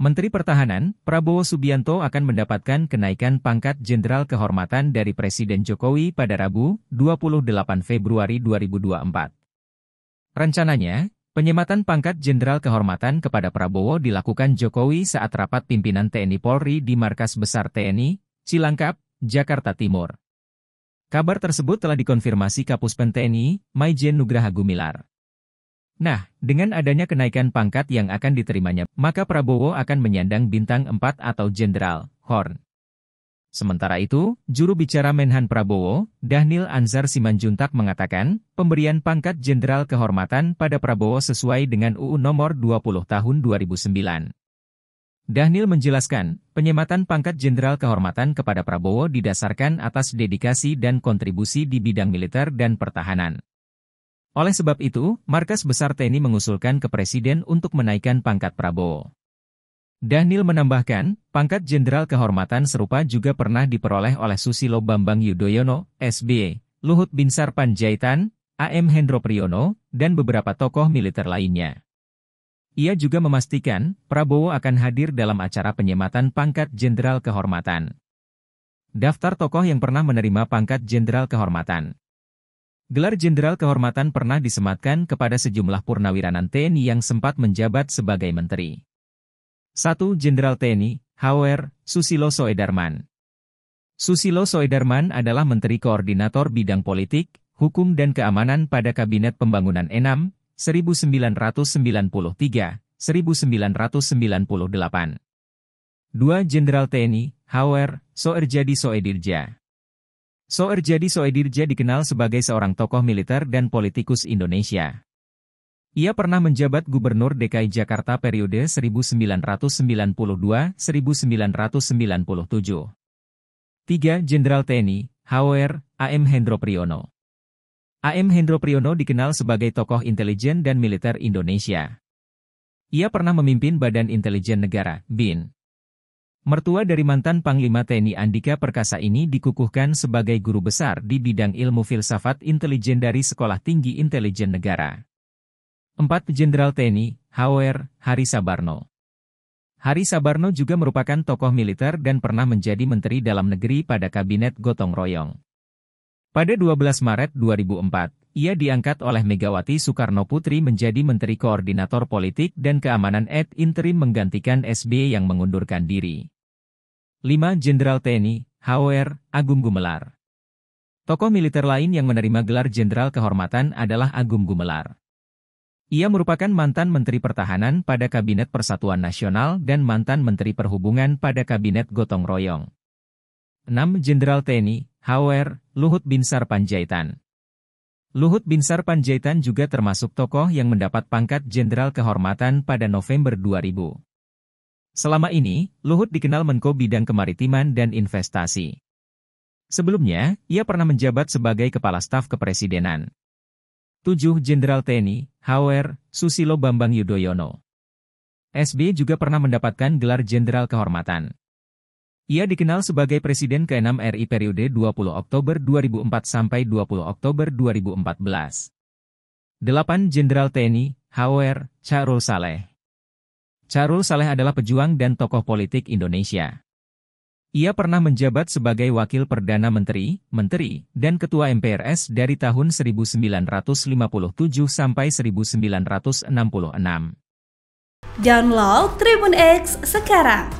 Menteri Pertahanan, Prabowo Subianto akan mendapatkan kenaikan pangkat Jenderal Kehormatan dari Presiden Jokowi pada Rabu, 28 Februari 2024. Rencananya, penyematan pangkat Jenderal Kehormatan kepada Prabowo dilakukan Jokowi saat rapat pimpinan TNI Polri di Markas Besar TNI, Cilangkap, Jakarta Timur. Kabar tersebut telah dikonfirmasi Kapuspen TNI, Maijen Nugraha Gumilar. Nah, dengan adanya kenaikan pangkat yang akan diterimanya, maka Prabowo akan menyandang bintang 4 atau Jenderal Horn. Sementara itu, juru bicara Menhan Prabowo, Dhanil Anzar Simanjuntak mengatakan, pemberian pangkat Jenderal Kehormatan pada Prabowo sesuai dengan UU Nomor 20 Tahun 2009. Dhanil menjelaskan, penyematan pangkat Jenderal Kehormatan kepada Prabowo didasarkan atas dedikasi dan kontribusi di bidang militer dan pertahanan. Oleh sebab itu, markas besar TNI mengusulkan ke Presiden untuk menaikkan pangkat Prabowo. Dahnil menambahkan, pangkat jenderal kehormatan serupa juga pernah diperoleh oleh Susilo Bambang Yudhoyono, SBY, Luhut Binsar Panjaitan, AM Hendro Priyono, dan beberapa tokoh militer lainnya. Ia juga memastikan, Prabowo akan hadir dalam acara penyematan pangkat jenderal kehormatan. Daftar tokoh yang pernah menerima pangkat jenderal kehormatan Gelar Jenderal Kehormatan pernah disematkan kepada sejumlah purnawiranan TNI yang sempat menjabat sebagai menteri. 1. Jenderal TNI, H.W.R. Susilo Soedarman Susilo Soedarman adalah Menteri Koordinator Bidang Politik, Hukum dan Keamanan pada Kabinet Pembangunan e 1993-1998. 2. Jenderal TNI, H.W.R. Soerjadi Soedirja Soerjadi Soedirja dikenal sebagai seorang tokoh militer dan politikus Indonesia. Ia pernah menjabat Gubernur DKI Jakarta periode 1992-1997. 3. Jenderal TNI, HOR, A.M. Hendro Priyono A.M. Hendro Priyono dikenal sebagai tokoh intelijen dan militer Indonesia. Ia pernah memimpin Badan Intelijen Negara, BIN. Mertua dari mantan Panglima TNI Andika Perkasa ini dikukuhkan sebagai guru besar di bidang ilmu filsafat intelijen dari Sekolah Tinggi Intelijen Negara. 4. Jenderal TNI, H.W.R. Hari Sabarno Hari Sabarno juga merupakan tokoh militer dan pernah menjadi Menteri Dalam Negeri pada Kabinet Gotong Royong. Pada 12 Maret 2004, ia diangkat oleh Megawati Soekarno Putri menjadi Menteri Koordinator Politik dan Keamanan ad interim menggantikan SBY yang mengundurkan diri. 5. Jenderal TNI, H.O.R. Agung Gumelar Tokoh militer lain yang menerima gelar Jenderal Kehormatan adalah Agung Gumelar. Ia merupakan mantan Menteri Pertahanan pada Kabinet Persatuan Nasional dan mantan Menteri Perhubungan pada Kabinet Gotong Royong. 6. Jenderal TNI, H.O.R. Luhut Binsar Panjaitan Luhut Binsar Panjaitan juga termasuk tokoh yang mendapat pangkat Jenderal Kehormatan pada November 2000. Selama ini, Luhut dikenal Menko Bidang Kemaritiman dan Investasi. Sebelumnya, ia pernah menjabat sebagai Kepala Staf Kepresidenan. 7. Jenderal TNI, H.W.R. Susilo Bambang Yudhoyono. SB juga pernah mendapatkan gelar Jenderal Kehormatan. Ia dikenal sebagai Presiden ke-6 RI periode 20 Oktober 2004 sampai 20 Oktober 2014. 8. Jenderal TNI, HOR, Charul Saleh Charul Saleh adalah pejuang dan tokoh politik Indonesia. Ia pernah menjabat sebagai Wakil Perdana Menteri, Menteri, dan Ketua MPRS dari tahun 1957 sampai 1966. Download Tribun X sekarang